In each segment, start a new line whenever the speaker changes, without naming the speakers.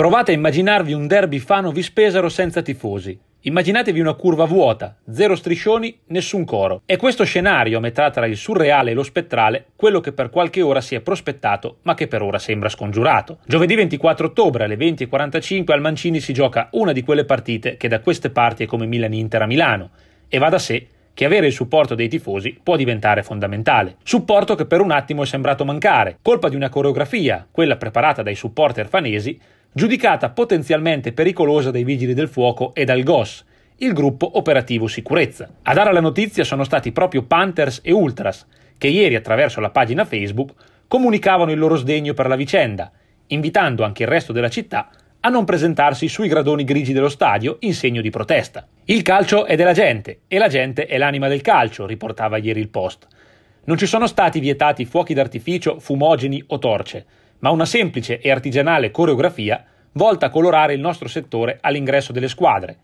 Provate a immaginarvi un derby Fanovis-Pesaro senza tifosi. Immaginatevi una curva vuota, zero striscioni, nessun coro. È questo scenario, a metà tra il surreale e lo spettrale, quello che per qualche ora si è prospettato, ma che per ora sembra scongiurato. Giovedì 24 ottobre alle 20.45 al Mancini si gioca una di quelle partite che da queste parti è come Milan-Inter a Milano. E va da sé che avere il supporto dei tifosi può diventare fondamentale. Supporto che per un attimo è sembrato mancare, colpa di una coreografia, quella preparata dai supporter fanesi, giudicata potenzialmente pericolosa dai vigili del fuoco e dal GOS, il gruppo operativo sicurezza. A dare la notizia sono stati proprio Panthers e Ultras, che ieri attraverso la pagina Facebook comunicavano il loro sdegno per la vicenda, invitando anche il resto della città a non presentarsi sui gradoni grigi dello stadio in segno di protesta. Il calcio è della gente e la gente è l'anima del calcio, riportava ieri il post. Non ci sono stati vietati fuochi d'artificio, fumogeni o torce, ma una semplice e artigianale coreografia volta a colorare il nostro settore all'ingresso delle squadre.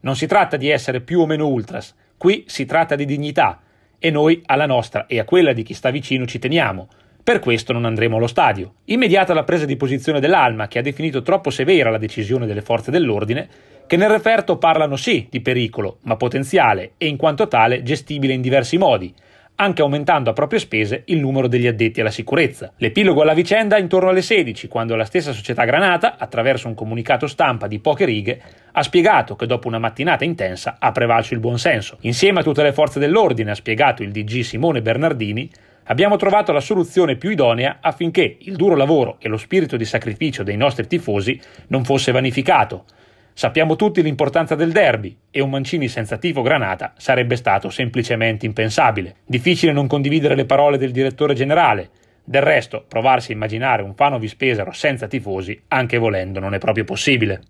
Non si tratta di essere più o meno ultras, qui si tratta di dignità e noi alla nostra e a quella di chi sta vicino ci teniamo. Per questo non andremo allo stadio. Immediata la presa di posizione dell'Alma, che ha definito troppo severa la decisione delle forze dell'ordine, che nel referto parlano sì di pericolo, ma potenziale e in quanto tale gestibile in diversi modi, anche aumentando a proprie spese il numero degli addetti alla sicurezza. L'epilogo alla vicenda intorno alle 16, quando la stessa società Granata, attraverso un comunicato stampa di poche righe, ha spiegato che dopo una mattinata intensa ha prevalso il buonsenso. Insieme a tutte le forze dell'ordine, ha spiegato il DG Simone Bernardini, abbiamo trovato la soluzione più idonea affinché il duro lavoro e lo spirito di sacrificio dei nostri tifosi non fosse vanificato Sappiamo tutti l'importanza del derby e un Mancini senza tifo Granata sarebbe stato semplicemente impensabile. Difficile non condividere le parole del direttore generale. Del resto, provarsi a immaginare un Fanovis Pesaro senza tifosi, anche volendo, non è proprio possibile.